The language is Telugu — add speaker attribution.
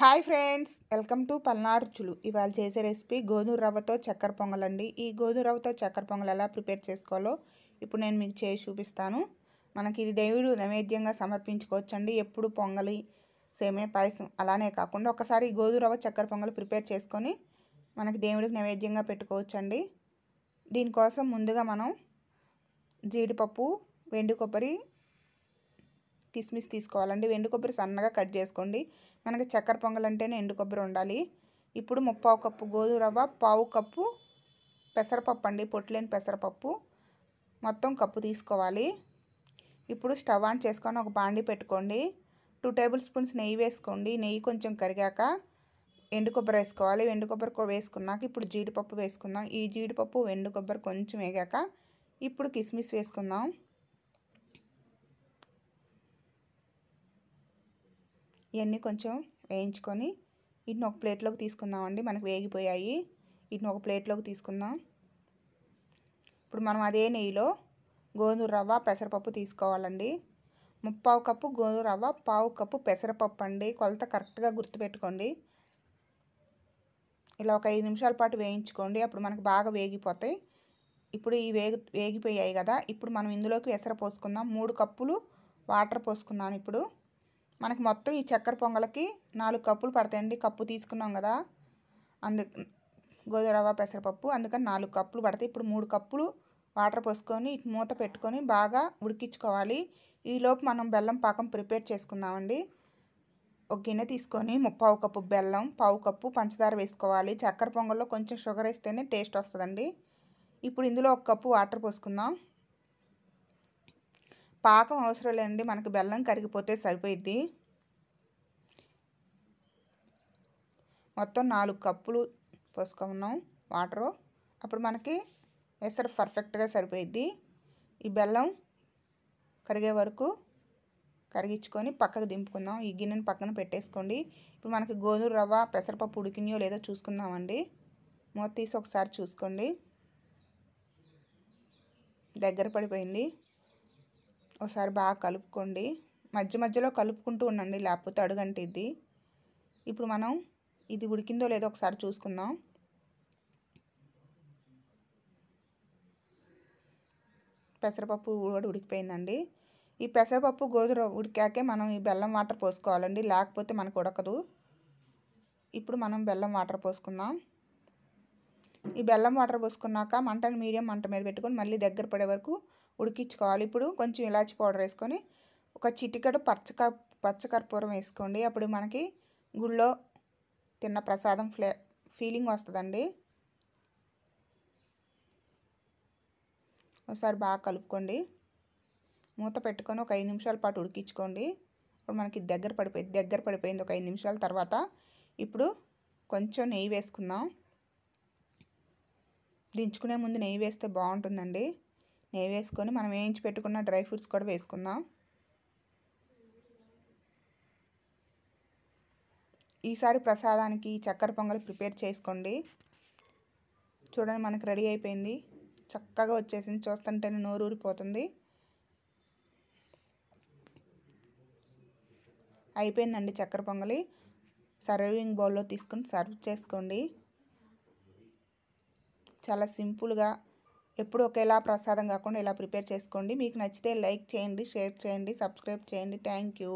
Speaker 1: హాయ్ ఫ్రెండ్స్ వెల్కమ్ టు పల్నార్చులు ఇవాళ చేసే రెసిపీ గోధుమ రవ్వతో చక్కెర పొంగల్ అండి ఈ గోధుమ రవ్వతో చక్కెర పొంగల్ ఎలా ప్రిపేర్ చేసుకోవాలో ఇప్పుడు నేను మీకు చేసి చూపిస్తాను మనకి ఇది దేవుడు నైవేద్యంగా సమర్పించుకోవచ్చండి ఎప్పుడు పొంగలి సేమే పాయసం అలానే కాకుండా ఒకసారి గోధుమ రవ్వ చక్కెర పొంగల్ ప్రిపేర్ చేసుకొని మనకి దేవుడికి నైవేద్యంగా పెట్టుకోవచ్చండి దీనికోసం ముందుగా మనం జీడిపప్పు వెండి కొబ్బరి కిస్మిస్ తీసుకోవాలండి వెండి కొబ్బరి సన్నగా కట్ చేసుకోండి మనకి చక్కెర పొంగల్ అంటేనే ఎండు కొబ్బరి ఉండాలి ఇప్పుడు ముప్పావు కప్పు గోధుమ రవ్వ పావు కప్పు పెసరపప్పు అండి పొట్లేని పెసరపప్పు మొత్తం కప్పు తీసుకోవాలి ఇప్పుడు స్టవ్ ఆన్ చేసుకొని ఒక బాండి పెట్టుకోండి టూ టేబుల్ స్పూన్స్ నెయ్యి వేసుకోండి నెయ్యి కొంచెం కరిగాక ఎండు కొబ్బరి వేసుకోవాలి ఎండు కొబ్బరి వేసుకున్నాక ఇప్పుడు జీడిపప్పు వేసుకుందాం ఈ జీడిపప్పు ఎండు కొబ్బరి కొంచెం వేగాక ఇప్పుడు కిస్మిస్ వేసుకుందాం ఇవన్నీ కొంచెం వేయించుకొని వీటిని ఒక ప్లేట్లోకి తీసుకుందామండి మనకు వేగిపోయాయి వీటిని ఒక ప్లేట్లోకి తీసుకుందాం ఇప్పుడు మనం అదే నెయ్యిలో గోధుమ రవ్వ పెసరపప్పు తీసుకోవాలండి ముప్పావు కప్పు గోధుమ రవ్వ పావు కప్పు పెసరపప్పు అండి కొలత కరెక్ట్గా గుర్తుపెట్టుకోండి ఇలా ఒక ఐదు నిమిషాల పాటు వేయించుకోండి అప్పుడు మనకు బాగా వేగిపోతాయి ఇప్పుడు ఈ వేగి వేగిపోయాయి కదా ఇప్పుడు మనం ఇందులోకి వెసర పోసుకుందాం మూడు కప్పులు వాటర్ పోసుకున్నాను ఇప్పుడు మనకి మొత్తం ఈ చక్కెర పొంగలకి నాలుగు కప్పులు పడతాయండి కప్పు తీసుకున్నాం కదా అందు గోధురవ పెసరపప్పు అందుకని నాలుగు కప్పులు పడతాయి ఇప్పుడు మూడు కప్పులు వాటర్ పోసుకొని మూత పెట్టుకొని బాగా ఉడికించుకోవాలి ఈలోపు మనం బెల్లం పాకం ప్రిపేర్ చేసుకుందామండి ఒక గిన్నె తీసుకొని ముప్పావు కప్పు బెల్లం పావు కప్పు పంచదార వేసుకోవాలి చక్కెర పొంగల్లో కొంచెం షుగర్ వేస్తేనే టేస్ట్ వస్తుందండి ఇప్పుడు ఇందులో ఒక కప్పు వాటర్ పోసుకుందాం పాకం అవసరం లేదండి మనకు బెల్లం కరిగిపోతే సరిపోయిద్ది మొత్తం నాలుగు కప్పులు పోసుకున్నాం వాటరు అప్పుడు మనకి ఎసరు పర్ఫెక్ట్గా సరిపోయిద్ది ఈ బెల్లం కరిగే వరకు కరిగించుకొని పక్కకు దింపుకుందాం ఈ గిన్నెను పక్కన పెట్టేసుకోండి ఇప్పుడు మనకి గోధుమ రవ్వ పెసరపప్పు ఉడికినయో లేదో చూసుకుందామండి మూత తీసి ఒకసారి చూసుకోండి దగ్గర పడిపోయింది ఒకసారి బాగా కలుపుకోండి మధ్య మధ్యలో కలుపుకుంటూ ఉండండి లేకపోతే ఇది ఇప్పుడు మనం ఇది ఉడికిందో లేదో ఒకసారి చూసుకుందాం పెసరపప్పు కూడా ఉడికిపోయిందండి ఈ పెసరపప్పు గోధుర ఉడికాకే మనం ఈ బెల్లం వాటర్ పోసుకోవాలండి లేకపోతే మనకు ఉడకదు ఇప్పుడు మనం బెల్లం వాటర్ పోసుకుందాం ఈ బెల్లం వాటర్ పోసుకున్నాక మంటను మీడియం మంట మీద పెట్టుకొని మళ్ళీ దగ్గర పడే వరకు ఉడికించుకోవాలి ఇప్పుడు కొంచెం ఇలాచి పౌడర్ వేసుకొని ఒక చిటికడు పచ్చక పచ్చకర్పూరం వేసుకోండి అప్పుడు మనకి గుళ్ళో తిన్న ప్రసాదం ఫ్లే ఫీలింగ్ వస్తుందండి ఒకసారి బాగా కలుపుకోండి మూత పెట్టుకొని ఒక ఐదు నిమిషాల పాటు ఉడికించుకోండి ఇప్పుడు మనకి దగ్గర పడిపోయింది దగ్గర పడిపోయింది ఒక ఐదు నిమిషాల తర్వాత ఇప్పుడు కొంచెం నెయ్యి వేసుకుందాం దించుకునే ముందు నెయ్యి వేస్తే బాగుంటుందండి నెయ్యి వేసుకొని మనం వేయించి పెట్టుకున్న డ్రై ఫ్రూట్స్ కూడా వేసుకుందాం ఈసారి ప్రసాదానికి చక్కెర పొంగల్ ప్రిపేర్ చేసుకోండి చూడండి మనకు రెడీ అయిపోయింది చక్కగా వచ్చేసింది చూస్తుంటేనే నోరూరిపోతుంది అయిపోయిందండి చక్కెర పొంగలి సర్వింగ్ బౌల్లో తీసుకుని సర్వ్ చేసుకోండి చాలా సింపుల్గా ఎప్పుడు ఒకేలా ప్రసాదం కాకుండా ఇలా ప్రిపేర్ చేసుకోండి మీకు నచ్చితే లైక్ చేయండి షేర్ చేయండి సబ్స్క్రైబ్ చేయండి థ్యాంక్ యూ